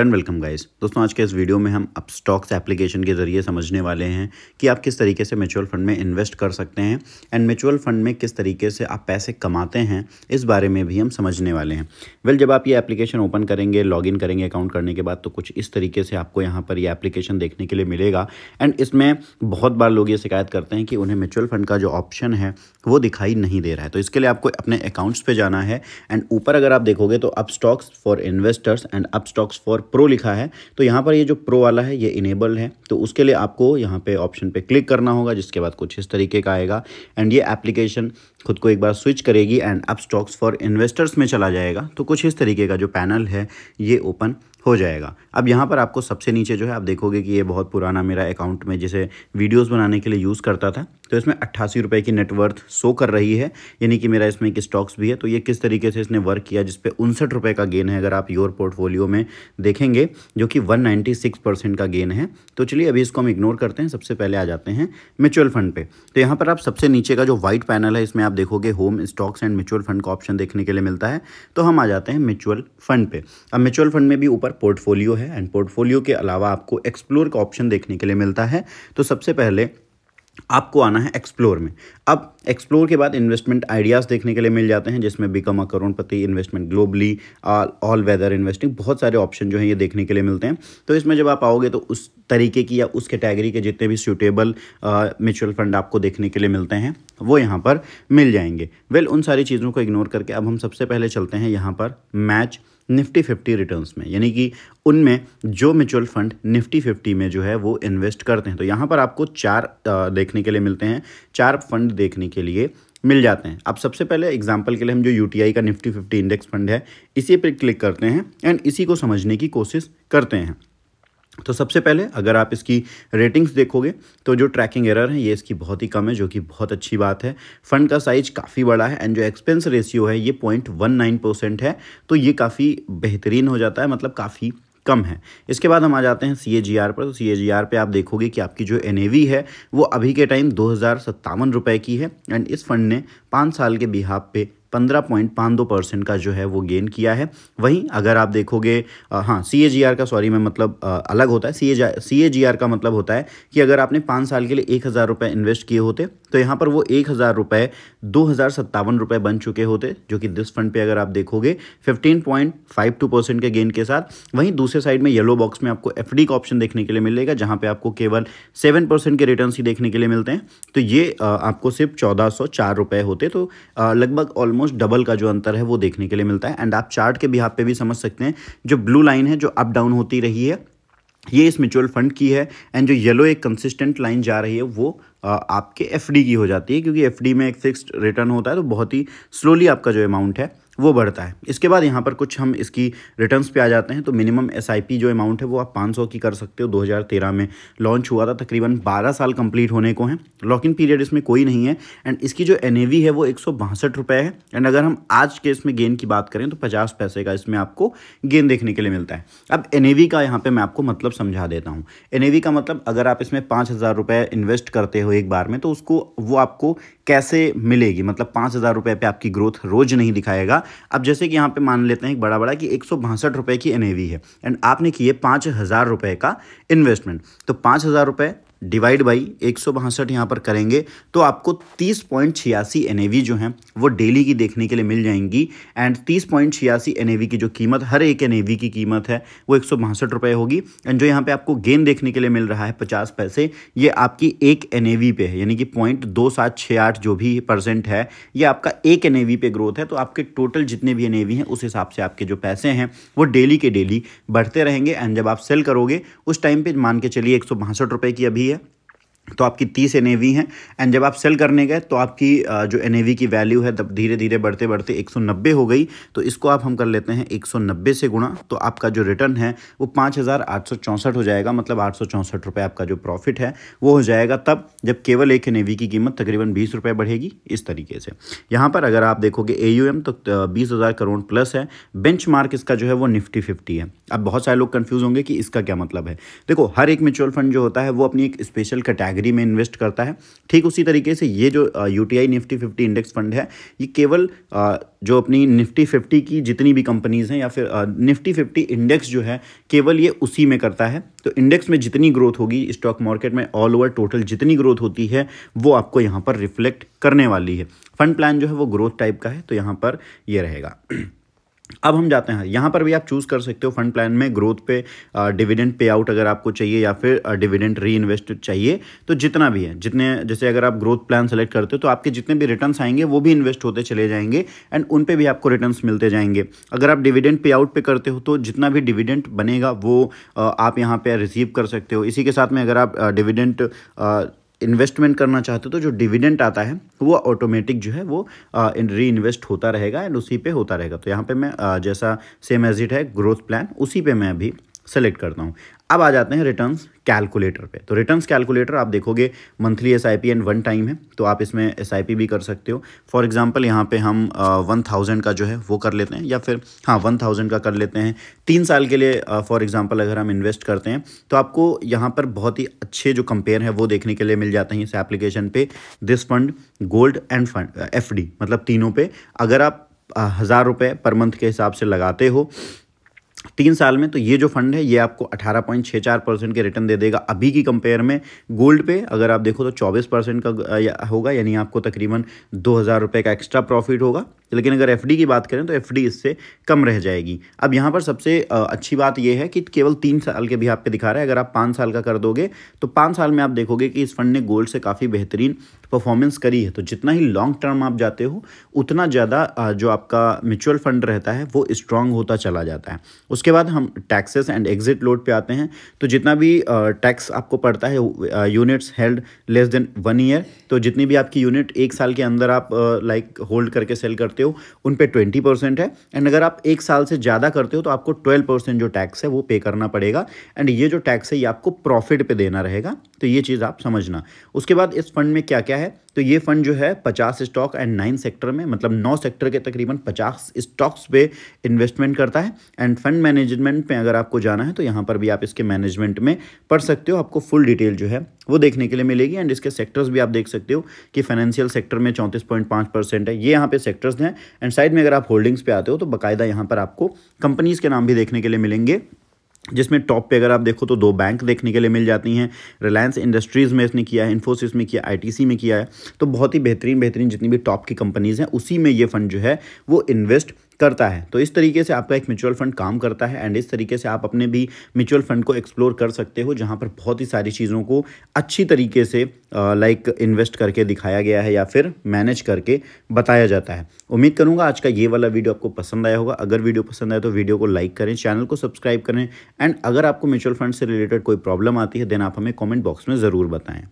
and welcome guys दोस्तों आज के इस वीडियो में हम अब स्टॉक्स एप्लीकेशन के ज़रिए समझने वाले हैं कि आप किस तरीके से म्यूचुअल फंड में इन्वेस्ट कर सकते हैं एंड म्यूचुअल फंड में किस तरीके से आप पैसे कमाते हैं इस बारे में भी हम समझने वाले हैं वेल well, जब आप ये एप्लीकेशन ओपन करेंगे इन करेंगे अकाउंट करने के बाद तो कुछ इस तरीके से आपको यहाँ पर यह एप्लीकेशन देखने के लिए मिलेगा एंड इसमें बहुत बार लोग ये शिकायत करते हैं कि उन्हें म्यूचुअल फंड का जो ऑप्शन है वो दिखाई नहीं दे रहा है तो इसके लिए आपको अपने अकाउंट्स पर जाना है एंड ऊपर अगर आप देखोगे तो Upstox for investors and Upstox for और प्रो लिखा है तो यहाँ पर ये जो प्रो वाला है ये इनेबल्ड है तो उसके लिए आपको यहाँ पे ऑप्शन पे क्लिक करना होगा जिसके बाद कुछ इस तरीके का आएगा एंड ये एप्लीकेशन खुद को एक बार स्विच करेगी and Upstox for investors में चला जाएगा तो कुछ इस तरीके का जो पैनल है ये ओपन हो जाएगा अब यहाँ पर आपको सबसे नीचे जो है आप देखोगे कि ये बहुत पुराना मेरा अकाउंट में जिसे वीडियोस बनाने के लिए यूज़ करता था तो इसमें अट्ठासी रुपये की नेटवर्थ शो कर रही है यानी कि मेरा इसमें एक स्टॉक्स भी है तो ये किस तरीके से इसने वर्क किया जिसपे उनसठ रुपये का गेन है अगर आप योर पोर्टफोलियो में देखेंगे जो कि वन परसेंट का गेन है तो चलिए अभी इसको हम इग्नोर करते हैं सबसे पहले आ जाते हैं म्यूचुअल फंड पे तो यहाँ पर आप सबसे नीचे का जो व्हाइट पैनल है इसमें आप देखोगे home stocks and mutual fund का ऑप्शन देखने के लिए मिलता है तो हम आ जाते हैं म्यूचुअल फंड पे अब म्यूचुअल फंड में भी ऊपर पोर्टफोलियो है एंड पोर्टफोलियो के अलावा आपको एक्सप्लोर का ऑप्शन देखने के लिए मिलता है तो सबसे पहले आपको आना है एक्सप्लोर में अब एक्सप्लोर के बाद इन्वेस्टमेंट आइडियाज़ देखने के लिए मिल जाते हैं जिसमें become a crorepati investment globally all weather investing बहुत सारे ऑप्शन जो हैं ये देखने के लिए मिलते हैं तो इसमें जब आप आओगे तो उस तरीके की या उस कैटेगरी के जितने भी सूटेबल म्यूचुअल फंड आपको देखने के लिए मिलते हैं वो यहाँ पर मिल जाएंगे वेल well, उन सारी चीज़ों को इग्नोर करके अब हम सबसे पहले चलते हैं यहाँ पर मैच निफ्टी फिफ्टी रिटर्न्स में यानी कि उनमें जो म्यूचुअल फंड निफ्टी फिफ्टी में जो है वो इन्वेस्ट करते हैं तो यहाँ पर आपको चार uh, देखने के लिए मिलते हैं चार फंड देखने के लिए मिल जाते हैं अब सबसे पहले एग्जाम्पल के लिए हम जो यू का निफ्टी फिफ्टी इंडेक्स फंड है इसी पर क्लिक करते हैं एंड इसी को समझने की कोशिश करते हैं तो सबसे पहले अगर आप इसकी रेटिंग्स देखोगे तो जो ट्रैकिंग एरर है ये इसकी बहुत ही कम है जो कि बहुत अच्छी बात है फंड का साइज काफ़ी बड़ा है एंड जो एक्सपेंस रेशियो है ये पॉइंट वन नाइन परसेंट है तो ये काफ़ी बेहतरीन हो जाता है मतलब काफ़ी कम है इसके बाद हम आ जाते हैं सी पर तो सी पे आप देखोगे कि आपकी जो एन है वो अभी के टाइम दो हज़ार की है एंड इस फंड ने पाँच साल के बिहाब पे पंद्रह पॉइंट पाँच दो परसेंट का जो है वो गेन किया है वहीं अगर आप देखोगे हाँ सी का सॉरी मैं मतलब आ, अलग होता है सी सी का मतलब होता है कि अगर आपने पाँच साल के लिए एक हज़ार रुपये इन्वेस्ट किए होते तो यहाँ पर वो एक हज़ार रुपये दो हज़ार सत्तावन रुपये बन चुके होते जो कि दिस फंड पे अगर आप देखोगे fifteen point five two percent के गेन के साथ वहीं दूसरे साइड में येलो बॉक्स में आपको एफ का ऑप्शन देखने के लिए मिलेगा जहाँ पर आपको केवल सेवन परसेंट के रिटर्न ही देखने के लिए मिलते हैं तो ये आपको सिर्फ चौदह सौ चार होते तो लगभग ऑलमोस्ट ऑलमोस्ट डबल का जो अंतर है वो देखने के लिए मिलता है एंड आप चार्ट के बिहार पे भी समझ सकते हैं जो ब्लू लाइन है जो अप डाउन होती रही है ये इस म्यूचुअल फंड की है एंड जो येलो एक कंसिस्टेंट लाइन जा रही है वो आपके एफडी की हो जाती है क्योंकि एफडी में एक फिक्स्ड रिटर्न होता है तो बहुत ही स्लोली आपका जो अमाउंट है वो बढ़ता है इसके बाद यहाँ पर कुछ हम इसकी रिटर्न्स पे आ जाते हैं तो मिनिमम एस जो अमाउंट है वो आप 500 की कर सकते हो 2013 में लॉन्च हुआ था तकरीबन 12 साल कंप्लीट होने को है लॉक इन पीरियड इसमें कोई नहीं है एंड इसकी जो एन है वो एक सौ है एंड अगर हम आज के इसमें गेन की बात करें तो पचास पैसे का इसमें आपको गेन देखने के लिए मिलता है अब एन का यहाँ पर मैं आपको मतलब समझा देता हूँ एन का मतलब अगर आप इसमें पाँच इन्वेस्ट करते हो एक बार में तो उसको वो आपको कैसे मिलेगी मतलब पाँच हज़ार रुपये पर आपकी ग्रोथ रोज़ नहीं दिखाएगा अब जैसे कि यहाँ पे मान लेते हैं एक बड़ा बड़ा कि एक सौ बासठ रुपये की एन है एंड आपने किए पाँच हज़ार रुपये का इन्वेस्टमेंट तो पाँच हज़ार रुपये डिवाइड बाई एक सौ बासठ यहाँ पर करेंगे तो आपको तीस पॉइंट छियासी एन जो हैं वो डेली की देखने के लिए मिल जाएंगी एंड तीस पॉइंट छियासी एन की जो कीमत हर एक एन की कीमत है वो एक सौ बासठ रुपये होगी एंड जो यहाँ पे आपको गेन देखने के लिए मिल रहा है पचास पैसे ये आपकी एक एन पे है यानी कि पॉइंट दो सात छः आठ जो भी परसेंट है ये आपका एक एन पे ग्रोथ है तो आपके टोटल जितने भी एन हैं उस हिसाब से आपके जो पैसे हैं वो डेली के डेली बढ़ते रहेंगे एंड जब आप सेल करोगे उस टाइम पर मान के चलिए एक सौ की अभी себе तो आपकी तीस एन हैं एंड जब आप सेल करने गए तो आपकी जो एन की वैल्यू है तब धीरे धीरे बढ़ते बढ़ते 190 हो गई तो इसको आप हम कर लेते हैं 190 से गुणा तो आपका जो रिटर्न है वो पाँच हो जाएगा मतलब आठ रुपए आपका जो प्रॉफिट है वो हो जाएगा तब जब केवल एक एन की कीमत तकरीबन बीस रुपये बढ़ेगी इस तरीके से यहाँ पर अगर आप देखोगे ए तो बीस करोड़ प्लस है बेंच इसका जो है वो निफ्टी फिफ्टी है अब बहुत सारे लोग कन्फ्यूज़ होंगे कि इसका क्या मतलब है देखो हर एक म्यूचुअल फंड जो होता है वो अपनी एक स्पेशल कैटेगरी कैटेगरी में इन्वेस्ट करता है ठीक उसी तरीके से ये जो U Nifty fifty index fund है ये केवल जो अपनी निफ्टी फिफ्टी की जितनी भी कंपनीज़ हैं या फिर निफ्टी फिफ्टी इंडेक्स जो है केवल ये उसी में करता है तो इंडेक्स में जितनी ग्रोथ होगी स्टॉक मार्केट में ऑल ओवर टोटल जितनी ग्रोथ होती है वो आपको यहाँ पर रिफ्लेक्ट करने वाली है फंड प्लान जो है वो ग्रोथ टाइप का है तो यहाँ पर ये यह रहेगा अब हम जाते हैं यहाँ पर भी आप चूज़ कर सकते हो फंड प्लान में ग्रोथ पे डिविडेंड पे आउट अगर आपको चाहिए या फिर डिविडेंड री इन्वेस्ट चाहिए तो जितना भी है जितने जैसे अगर आप ग्रोथ प्लान सेलेक्ट करते हो तो आपके जितने भी रिटर्न्स आएंगे वो भी इन्वेस्ट होते चले जाएंगे एंड उन पर भी आपको रिटर्न मिलते जाएंगे अगर आप डिविडेंड पे आउट पे करते हो तो जितना भी डिविडेंट बनेगा वो uh, आप यहाँ पर रिसीव कर सकते हो इसी के साथ में अगर आप डिविडेंट uh, इन्वेस्टमेंट करना चाहते हो तो जो डिविडेंट आता है वो ऑटोमेटिक जो है वो री इन्वेस्ट होता रहेगा एंड उसी पे होता रहेगा तो यहाँ पे मैं जैसा सेम एज इट है ग्रोथ प्लान उसी पे मैं अभी सेलेक्ट करता हूँ अब आ जाते हैं रिटर्न्स कैलकुलेटर पे तो रिटर्न्स कैलकुलेटर आप देखोगे monthly S I P and one time है तो आप इसमें एस आई पी भी कर सकते हो फॉर एग्जांपल यहाँ पे हम वन थाउजेंड का जो है वो कर लेते हैं या फिर हाँ वन थाउजेंड का कर लेते हैं तीन साल के लिए फॉर एग्जांपल अगर हम इन्वेस्ट करते हैं तो आपको यहाँ पर बहुत ही अच्छे जो कंपेयर है वो देखने के लिए मिल जाते हैं इस एप्लीकेशन पे this fund gold and fund F मतलब तीनों पे अगर आप हज़ार रुपये पर मंथ के हिसाब से लगाते हो तीन साल में तो ये जो फंड है ये आपको 18.64 परसेंट के रिटर्न दे देगा अभी की कंपेयर में गोल्ड पे अगर आप देखो तो 24 परसेंट का होगा यानी आपको तकरीबन दो हज़ार रुपये का एक्स्ट्रा प्रॉफिट होगा लेकिन अगर एफ की बात करें तो एफ इससे कम रह जाएगी अब यहाँ पर सबसे अच्छी बात यह है कि केवल तीन साल के भी आप पे दिखा रहा है अगर आप पाँच साल का कर दोगे तो पाँच साल में आप देखोगे कि इस फंड ने गोल्ड से काफ़ी बेहतरीन परफॉर्मेंस करी है तो जितना ही लॉन्ग टर्म आप जाते हो उतना ज़्यादा जो आपका म्यूचुअल फंड रहता है वो स्ट्रांग होता चला जाता है उसके बाद हम टैक्सेस एंड एग्जिट लोड पे आते हैं तो जितना भी टैक्स आपको पड़ता है units held less than one year तो जितनी भी आपकी यूनिट एक साल के अंदर आप लाइक होल्ड करके सेल करते हो उन पर ट्वेंटी परसेंट है एंड अगर आप एक साल से ज़्यादा करते हो तो आपको ट्वेल्व परसेंट जो टैक्स है वो पे करना पड़ेगा एंड ये जो टैक्स है ये आपको प्रॉफिट पर देना रहेगा तो ये चीज़ आप समझना उसके बाद इस फंड में क्या क्या है तो ये फंड जो है पचास स्टॉक एंड नाइन सेक्टर में मतलब नौ सेक्टर के तकरीबन पचास स्टॉक्स पे इन्वेस्टमेंट करता है एंड फंड मैनेजमेंट में अगर आपको जाना है तो यहाँ पर भी आप इसके मैनेजमेंट में पढ़ सकते हो आपको फुल डिटेल जो है वो देखने के लिए मिलेगी एंड इसके सेक्टर्स भी आप देख सकते हो कि फाइनेंशियल सेक्टर में चौंतीस पॉइंट पाँच परसेंट है ये यहाँ पे सेक्टर्स हैं एंड साइड में अगर आप होल्डिंग्स पर आते हो तो बाकायदा यहाँ पर आपको कंपनीज़ के नाम भी देखने के लिए मिलेंगे जिसमें टॉप पे अगर आप देखो तो दो बैंक देखने के लिए मिल जाती हैं रिलायंस इंडस्ट्रीज़ में इसने किया है इन्फोसिस में किया आईटीसी में किया है तो बहुत ही बेहतरीन बेहतरीन जितनी भी टॉप की कंपनीज़ हैं उसी में ये फंड जो है वो इन्वेस्ट करता है तो इस तरीके से आपका एक म्यूचुअल फंड काम करता है एंड इस तरीके से आप अपने भी म्यूचुअल फंड को एक्सप्लोर कर सकते हो जहाँ पर बहुत ही सारी चीज़ों को अच्छी तरीके से लाइक इन्वेस्ट करके दिखाया गया है या फिर मैनेज करके बताया जाता है उम्मीद करूँगा आज का ये वाला वीडियो आपको पसंद आया होगा अगर वीडियो पसंद आया तो वीडियो को लाइक करें चैनल को सब्सक्राइब करें एंड अगर आपको म्यूचुअल फंड से रिलेटेड कोई प्रॉब्लम आती है देन आप हमें कॉमेंट बॉक्स में ज़रूर बताएँ